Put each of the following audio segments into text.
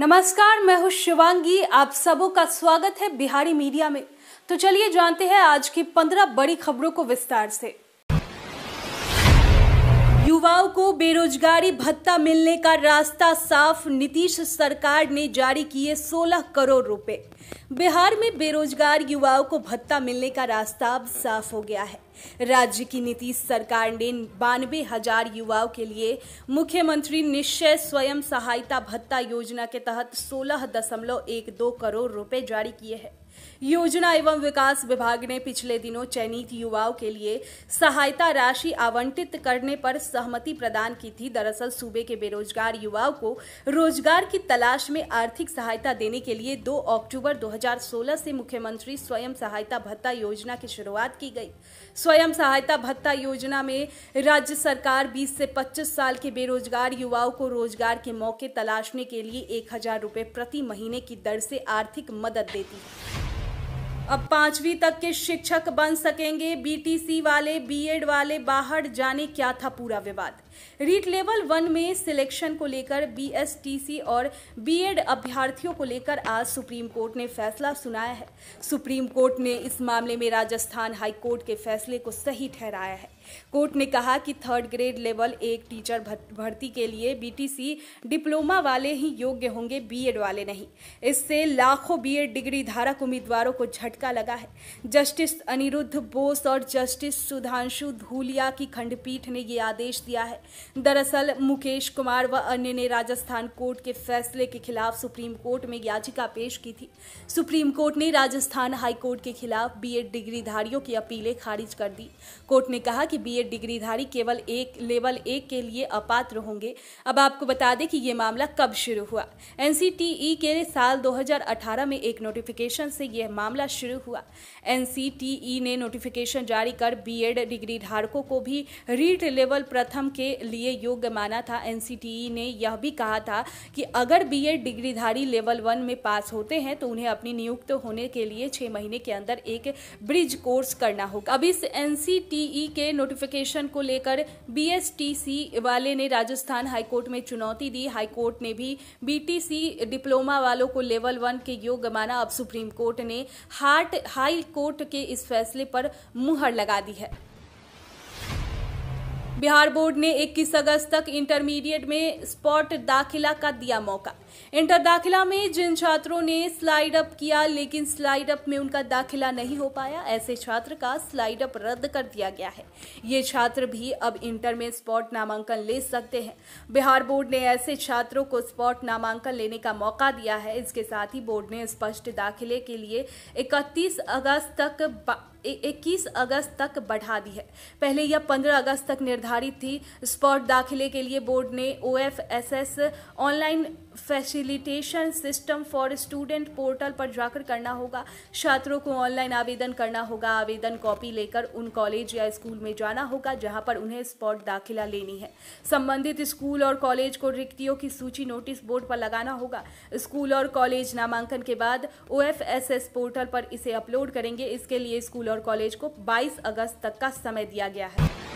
नमस्कार मैं हूँ शिवांगी आप सबों का स्वागत है बिहारी मीडिया में तो चलिए जानते हैं आज की पंद्रह बड़ी खबरों को विस्तार से युवाओं को बेरोजगारी भत्ता मिलने का रास्ता साफ नीतीश सरकार ने जारी किए 16 करोड़ रुपए बिहार में बेरोजगार युवाओं को भत्ता मिलने का रास्ता अब साफ हो गया है राज्य की नीतीश सरकार ने बानवे हजार युवाओं के लिए मुख्यमंत्री निश्चय स्वयं सहायता भत्ता योजना के तहत सोलह दशमलव एक दो करोड़ रुपए जारी किए हैं योजना एवं विकास विभाग ने पिछले दिनों चयनित युवाओं के लिए सहायता राशि आवंटित करने पर सहमति प्रदान की थी दरअसल सूबे के बेरोजगार युवाओं को रोजगार की तलाश में आर्थिक सहायता देने के लिए 2 अक्टूबर 2016 से मुख्यमंत्री स्वयं सहायता भत्ता योजना की शुरुआत की गई स्वयं सहायता भत्ता योजना में राज्य सरकार बीस से पच्चीस साल के बेरोजगार युवाओं को रोजगार के मौके तलाशने के लिए एक हजार प्रति महीने की दर से आर्थिक मदद देती है अब पांचवी तक के शिक्षक बन सकेंगे बीटीसी वाले बीएड वाले बाहर जाने क्या था पूरा विवाद रीट लेवल वन में सिलेक्शन को लेकर बीएसटीसी और बीएड अभ्यर्थियों को लेकर आज सुप्रीम कोर्ट ने फैसला सुनाया है सुप्रीम कोर्ट ने इस मामले में राजस्थान हाई कोर्ट के फैसले को सही ठहराया है कोर्ट ने कहा कि थर्ड ग्रेड लेवल एक टीचर भर्ती के लिए बीटीसी डिप्लोमा वाले ही योग्य होंगे बीएड वाले नहीं इससे लाखों बीएड डिग्री धारक उम्मीदवारों को झटका लगा है जस्टिस अनिरुद्ध बोस और जस्टिस सुधांशु धूलिया की खंडपीठ ने ये आदेश दिया है दरअसल मुकेश कुमार व अन्य ने राजस्थान कोर्ट के फैसले के खिलाफ सुप्रीम कोर्ट में याचिका पेश की थी सुप्रीम कोर्ट ने राजस्थान हाईकोर्ट के खिलाफ डिग्री डिग्रीधारियों की अपीलें खारिज कर दी कोर्ट ने कहा कि कि बीएड डिग्रीधारी केवल एक लेवल एक के लिए अपात्र होंगे अब आपको बता दें कि ये मामला कब शुरू हुआ एन e के साल 2018 में एक नोटिफिकेशन से यह मामला शुरू हुआ एन e ने नोटिफिकेशन जारी कर बीएड डिग्री धारकों को भी रीट लेवल प्रथम के लिए योग्य माना था एन e ने यह भी कहा था कि अगर बीएड डिग्रीधारी लेवल वन में पास होते हैं तो उन्हें अपनी नियुक्त होने के लिए छह महीने के अंदर एक ब्रिज कोर्स करना होगा अब इस एन के नोट नोटिफिकेशन को लेकर बीएसटीसी वाले ने राजस्थान हाईकोर्ट में चुनौती दी हाईकोर्ट ने भी बीटीसी डिप्लोमा वालों को लेवल वन के योग्य माना अब सुप्रीम कोर्ट ने हार्ट हाई कोर्ट के इस फैसले पर मुहर लगा दी है बिहार बोर्ड ने 21 अगस्त तक इंटरमीडिएट में स्पॉट दाखिला का दिया मौका इंटर दाखिला में जिन छात्रों ने स्लाइड अप किया लेकिन स्लाइड अप में उनका दाखिला नहीं हो पाया ऐसे छात्र का स्लाइड अप रद्द कर दिया गया है ये छात्र भी अब इंटर में स्पॉट नामांकन ले सकते हैं बिहार बोर्ड ने ऐसे छात्रों को स्पॉट नामांकन लेने का मौका दिया है इसके साथ ही बोर्ड ने स्पष्ट दाखिले के लिए इकतीस अगस्त तक इक्कीस अगस्त तक बढ़ा दी है पहले यह 15 अगस्त तक निर्धारित थी स्पॉट दाखिले के लिए बोर्ड ने ओ online facilitation system for student portal पर जाकर करना होगा छात्रों को ऑनलाइन आवेदन करना होगा आवेदन कॉपी लेकर उन कॉलेज या स्कूल में जाना होगा जहां पर उन्हें स्पॉट दाखिला लेनी है संबंधित स्कूल और कॉलेज को रिक्तियों की सूची नोटिस बोर्ड पर लगाना होगा स्कूल और कॉलेज नामांकन के बाद ओ पोर्टल पर इसे अपलोड करेंगे इसके लिए स्कूल और कॉलेज को बाईस अगस्त तक का समय दिया गया है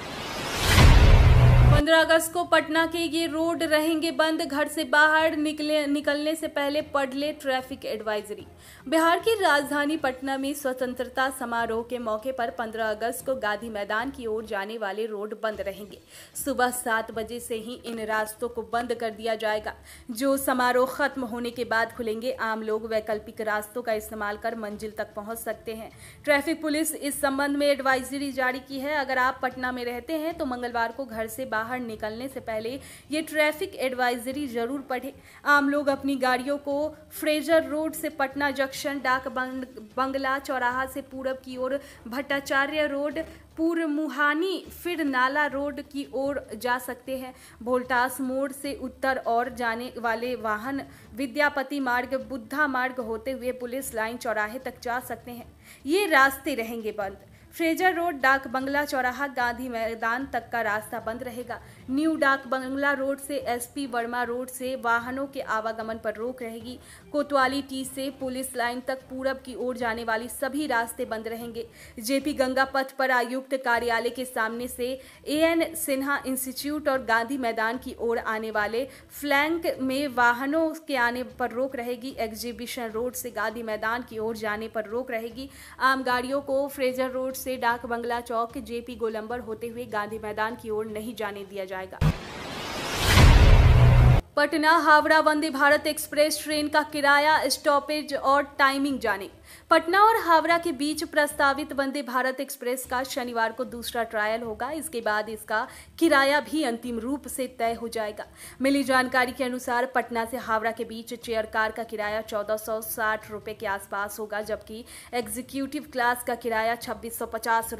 पंद्रह अगस्त को पटना के ये रोड रहेंगे बंद घर से बाहर निकले निकलने से पहले पढ़ ले ट्रैफिक एडवाइजरी बिहार की राजधानी पटना में स्वतंत्रता समारोह के मौके पर 15 अगस्त को गांधी मैदान की ओर जाने वाले रोड बंद रहेंगे सुबह सात बजे से ही इन रास्तों को बंद कर दिया जाएगा जो समारोह खत्म होने के बाद खुलेंगे आम लोग वैकल्पिक रास्तों का इस्तेमाल कर मंजिल तक पहुँच सकते हैं ट्रैफिक पुलिस इस संबंध में एडवाइजरी जारी की है अगर आप पटना में रहते हैं तो मंगलवार को घर से बाहर बाहर निकलने से पहले ये ट्रैफिक एडवाइजरी जरूर पढ़े आम लोग अपनी गाड़ियों को फ्रेजर रोड से पटना जंक्शन डाक बंगला चौराहा से पूरब की ओर भट्टाचार्य रोड पूर्व मुहानी फिर नाला रोड की ओर जा सकते हैं भोल्टास मोड़ से उत्तर और जाने वाले वाहन विद्यापति मार्ग बुद्धा मार्ग होते हुए पुलिस लाइन चौराहे तक जा सकते हैं ये रास्ते रहेंगे बंद फ्रेजर रोड डाक बंगला चौराहा गांधी मैदान तक का रास्ता बंद रहेगा न्यू डाक बंगला रोड से एसपी वर्मा रोड से वाहनों के आवागमन पर रोक रहेगी कोतवाली टी से पुलिस लाइन तक पूरब की ओर जाने वाली सभी रास्ते बंद रहेंगे जेपी गंगा पथ पर आयुक्त कार्यालय के सामने से एएन सिन्हा इंस्टीट्यूट और गांधी मैदान की ओर आने वाले फ्लैंक में वाहनों के आने पर रोक रहेगी एग्जीबिशन रोड से गांधी मैदान की ओर जाने पर रोक रहेगी आम गाड़ियों को फ्रेजर रोड से डाक बंगला चौक जेपी गोलंबर होते हुए गांधी मैदान की ओर नहीं जाने दिया जाएगा I got. Patna Howrah Vande Bharat express train का किराया स्टॉपेज और टाइमिंग जाने पटना और हावड़ा के बीच प्रस्तावित वंदे भारत एक्सप्रेस का शनिवार को दूसरा ट्रायल होगा इसके बाद इसका किराया भी अंतिम रूप से तय हो जाएगा मिली जानकारी के अनुसार पटना से हावड़ा के बीच चेयर कार का किराया चौदह रुपए के आसपास होगा जबकि एग्जीक्यूटिव क्लास का किराया छब्बीस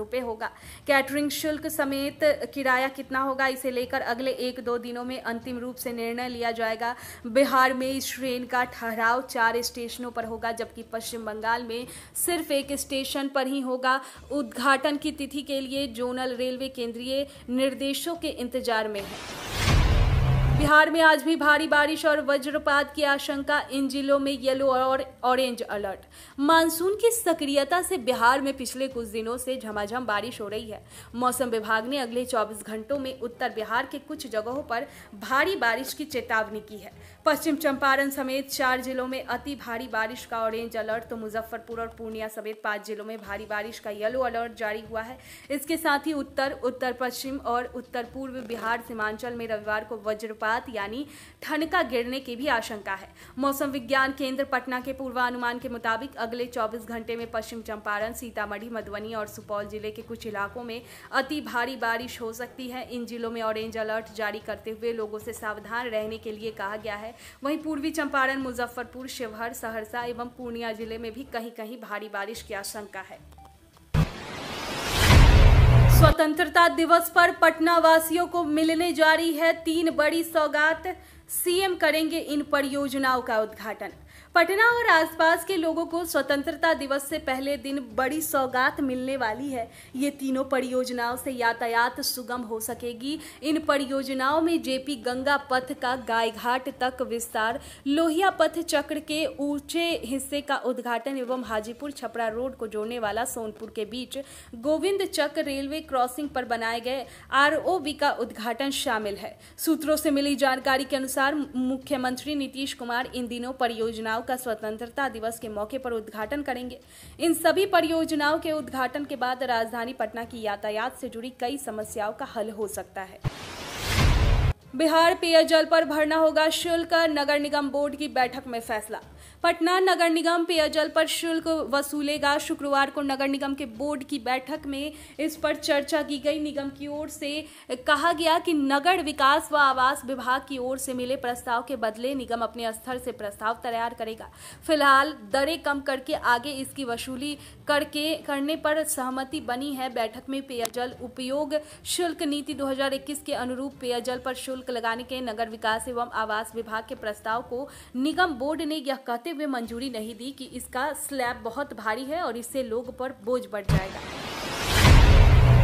रुपए होगा कैटरिंग शुल्क समेत किराया कितना होगा इसे लेकर अगले एक दो दिनों में अंतिम रूप से निर्णय लिया लिया जाएगा बिहार में इस ट्रेन का ठहराव चार स्टेशनों पर होगा जबकि पश्चिम बंगाल में सिर्फ एक स्टेशन पर ही होगा उद्घाटन की तिथि के लिए जोनल रेलवे केंद्रीय निर्देशों के इंतजार में है बिहार में आज भी भारी बारिश और वज्रपात की आशंका इन जिलों में येलो और ऑरेंज अलर्ट मानसून की सक्रियता से बिहार में पिछले कुछ दिनों से झमाझम बारिश हो रही है मौसम विभाग ने अगले 24 घंटों में उत्तर बिहार के कुछ जगहों पर भारी बारिश की चेतावनी की है पश्चिम चंपारण समेत चार जिलों में अति भारी बारिश का ऑरेंज अलर्ट तो मुजफ्फरपुर और पूर्णिया समेत पांच जिलों में भारी बारिश का येलो अलर्ट जारी हुआ है इसके साथ ही उत्तर उत्तर पश्चिम और उत्तर पूर्व बिहार सीमांचल में रविवार को वज्रपात यानी ठनका गिरने की भी आशंका है मौसम विज्ञान केंद्र पटना के पूर्वानुमान के मुताबिक अगले चौबीस घंटे में पश्चिम चंपारण सीतामढ़ी मधुबनी और सुपौल जिले के कुछ इलाकों में अति भारी बारिश हो सकती है इन जिलों में ऑरेंज अलर्ट जारी करते हुए लोगों से सावधान रहने के लिए कहा गया है वही वहीं पूर्वी चंपारण मुजफ्फरपुर शिवहर सहरसा एवं पूर्णिया जिले में भी कहीं कहीं भारी बारिश की आशंका है स्वतंत्रता दिवस पर पटना वासियों को मिलने जा रही है तीन बड़ी सौगात सीएम करेंगे इन परियोजनाओं का उद्घाटन पटना और आसपास के लोगों को स्वतंत्रता दिवस से पहले दिन बड़ी सौगात मिलने वाली है ये तीनों परियोजनाओं से यातायात सुगम हो सकेगी इन परियोजनाओं में जेपी गंगा पथ का गायघाट तक विस्तार लोहिया पथ चक्र के ऊंचे हिस्से का उद्घाटन एवं हाजीपुर छपरा रोड को जोड़ने वाला सोनपुर के बीच गोविंद चक रेलवे क्रॉसिंग पर बनाए गए आर का उद्घाटन शामिल है सूत्रों से मिली जानकारी के अनुसार मुख्यमंत्री नीतीश कुमार इन दिनों परियोजनाओं परियोजनाओं का स्वतंत्रता दिवस के मौके पर उद्घाटन करेंगे इन सभी परियोजनाओं के उद्घाटन के बाद राजधानी पटना की यातायात से जुड़ी कई समस्याओं का हल हो सकता है बिहार पेयजल पर भरना होगा शुल्क नगर निगम बोर्ड की बैठक में फैसला पटना नगर निगम पेयजल पर शुल्क वसूलेगा शुक्रवार को नगर निगम के बोर्ड की बैठक में इस पर चर्चा की गई निगम की ओर से कहा गया कि नगर विकास व आवास विभाग की ओर से मिले प्रस्ताव के बदले निगम अपने स्तर से प्रस्ताव तैयार करेगा फिलहाल दरें कम करके आगे इसकी वसूली करके करने पर सहमति बनी है बैठक में पेयजल उपयोग शुल्क नीति दो के अनुरूप पेयजल पर शुल्क लगाने के नगर विकास एवं आवास विभाग के प्रस्ताव को निगम बोर्ड ने यह कहते हुए मंजूरी नहीं दी कि इसका स्लैब बहुत भारी है और इससे लोग पर बोझ बढ़ जाएगा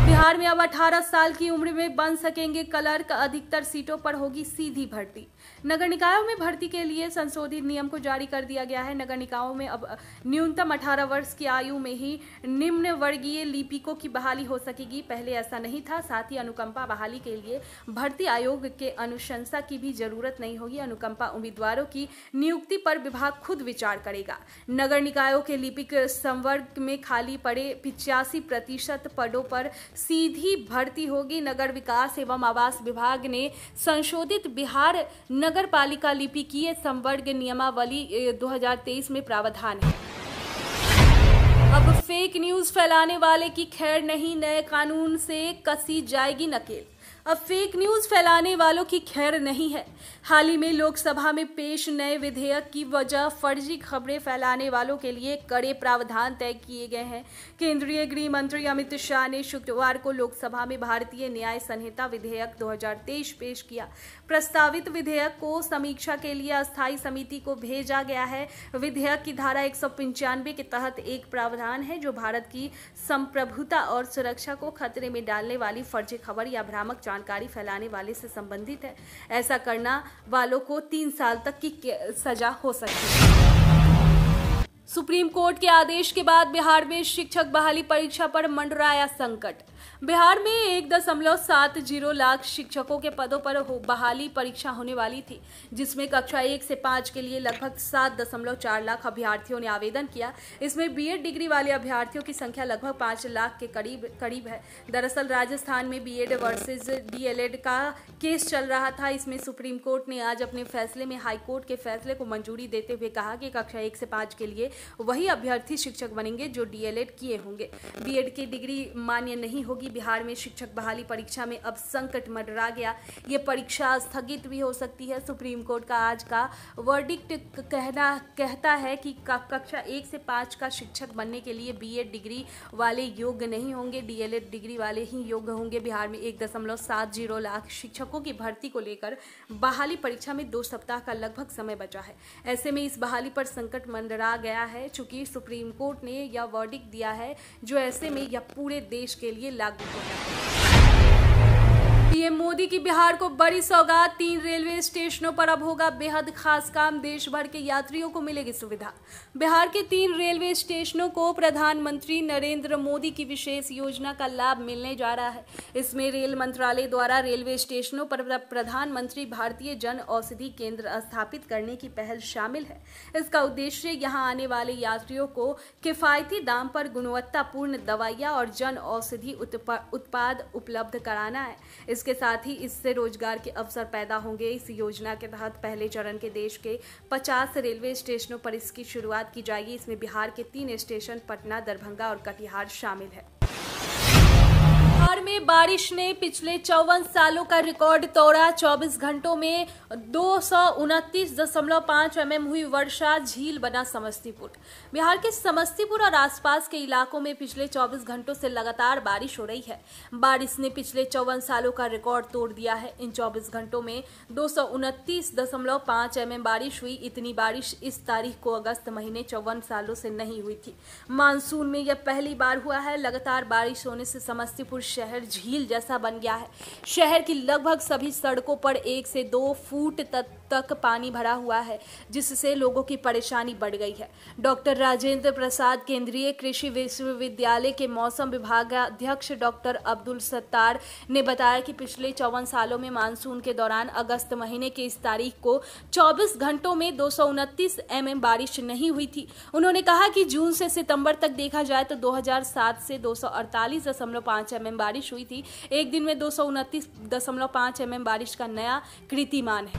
बिहार में अब 18 साल की उम्र में बन सकेंगे क्लर्क अधिकतर सीटों पर होगी सीधी भर्ती नगर निकायों में भर्ती के लिए संशोधित नियम को जारी कर दिया गया है नगर निकायों में अब न्यूनतम 18 वर्ष की आयु में ही निम्न वर्गीय लिपिकों की बहाली हो सकेगी पहले ऐसा नहीं था साथ ही अनुकंपा बहाली के लिए भर्ती आयोग के अनुशंसा की भी जरूरत नहीं होगी अनुकंपा उम्मीदवारों की नियुक्ति पर विभाग खुद विचार करेगा नगर निकायों के लिपिक संवर्ग में खाली पड़े पिचासी प्रतिशत पदों पर सीधी भर्ती होगी नगर विकास एवं आवास विभाग ने संशोधित बिहार नगर पालिका लिपिकीय संवर्ग नियमावली 2023 में प्रावधान है अब फेक न्यूज फैलाने वाले की खैर नहीं नए कानून से कसी जाएगी नकेल अब फेक न्यूज फैलाने वालों की खैर नहीं है हाल ही में लोकसभा में पेश नए विधेयक की वजह फर्जी खबरें फैलाने वालों के लिए कड़े प्रावधान तय किए गए हैं केंद्रीय गृह मंत्री अमित शाह ने शुक्रवार को लोकसभा में भारतीय न्याय संहिता विधेयक 2023 पेश किया प्रस्तावित विधेयक को समीक्षा के लिए अस्थायी समिति को भेजा गया है विधेयक की धारा एक के तहत एक प्रावधान है जो भारत की संप्रभुता और सुरक्षा को खतरे में डालने वाली फर्जी खबर या भ्रामक जानकारी फैलाने वाले से संबंधित है ऐसा करना वालों को तीन साल तक की सजा हो सकती है सुप्रीम कोर्ट के आदेश के बाद बिहार में शिक्षक बहाली परीक्षा पर मंडराया संकट बिहार में एक दशमलव सात जीरो लाख शिक्षकों के पदों पर हो बहाली परीक्षा होने वाली थी जिसमें कक्षा एक से पाँच के लिए लगभग सात दशमलव चार लाख अभ्यर्थियों ने आवेदन किया इसमें बीएड डिग्री वाले अभ्यर्थियों की संख्या लगभग पाँच लाख के करीब करीब है दरअसल राजस्थान में बीएड वर्सेस डीएलएड का केस चल रहा था इसमें सुप्रीम कोर्ट ने आज अपने फैसले में हाईकोर्ट के फैसले को मंजूरी देते हुए कहा कि कक्षा एक से पाँच के लिए वही अभ्यर्थी शिक्षक बनेंगे जो डीएलएड किए होंगे बीएड की डिग्री मान्य नहीं होगी कि बिहार में शिक्षक बहाली परीक्षा में अब संकट मंडरा गया ये परीक्षा स्थगित भी हो सकती है सुप्रीम कोर्ट का आज का वर्डिक्ट कहना कहता है कि कक्षा एक से पाँच का शिक्षक बनने के लिए बी डिग्री वाले योग्य नहीं होंगे डी डिग्री वाले ही योग्य होंगे बिहार में एक दशमलव सात जीरो लाख शिक्षकों की भर्ती को लेकर बहाली परीक्षा में दो सप्ताह का लगभग समय बचा है ऐसे में इस बहाली पर संकट मंडरा गया है चूंकि सुप्रीम कोर्ट ने यह वर्डिक दिया है जो ऐसे में यह पूरे देश के लिए लागू 何 पीएम मोदी की बिहार को बड़ी सौगात तीन रेलवे स्टेशनों पर अब होगा बेहद खास काम देश भर के यात्रियों को मिलेगी सुविधा बिहार के तीन रेलवे स्टेशनों को प्रधानमंत्री नरेंद्र मोदी की विशेष योजना का लाभ मिलने जा रहा है इसमें रेल मंत्रालय द्वारा रेलवे स्टेशनों पर प्रधानमंत्री भारतीय जन औषधि केंद्र स्थापित करने की पहल शामिल है इसका उद्देश्य यहाँ आने वाले यात्रियों को किफायती दाम पर गुणवत्तापूर्ण दवाइयाँ और जन औषधि उत्पाद उपलब्ध कराना है इसके साथ ही इससे रोजगार के अवसर पैदा होंगे इस योजना के तहत पहले चरण के देश के 50 रेलवे स्टेशनों पर इसकी शुरुआत की जाएगी इसमें बिहार के तीन स्टेशन पटना दरभंगा और कटिहार शामिल है बिहार में बारिश ने पिछले चौवन सालों का रिकॉर्ड तोड़ा 24 घंटों में दो दशमलव mm एम हुई वर्षा झील बना समस्तीपुर बिहार के समस्तीपुर और आसपास के इलाकों में पिछले 24 घंटों से लगातार बारिश हो रही है बारिश ने पिछले चौवन सालों का रिकॉर्ड तोड़ दिया है इन 24 घंटों में दो दशमलव mm एम बारिश हुई इतनी बारिश इस तारीख को अगस्त महीने चौवन सालों से नहीं हुई थी मानसून में यह पहली बार हुआ है लगातार बारिश होने से समस्तीपुर शहर झील जैसा बन गया है शहर की लगभग सभी सड़कों पर एक से दो फुट तक तक पानी भरा हुआ है जिससे लोगों की परेशानी बढ़ गई है डॉक्टर राजेंद्र प्रसाद केंद्रीय कृषि विश्वविद्यालय के मौसम विभाग अध्यक्ष डॉक्टर अब्दुल सत्तार ने बताया कि पिछले चौवन सालों में मानसून के दौरान अगस्त महीने की इस तारीख को 24 घंटों में दो सौ mm बारिश नहीं हुई थी उन्होंने कहा कि जून से सितंबर तक देखा जाए तो 2007 से दो सौ एमएम बारिश हुई थी एक दिन में दो सौ mm बारिश का नया कीर्तिमान है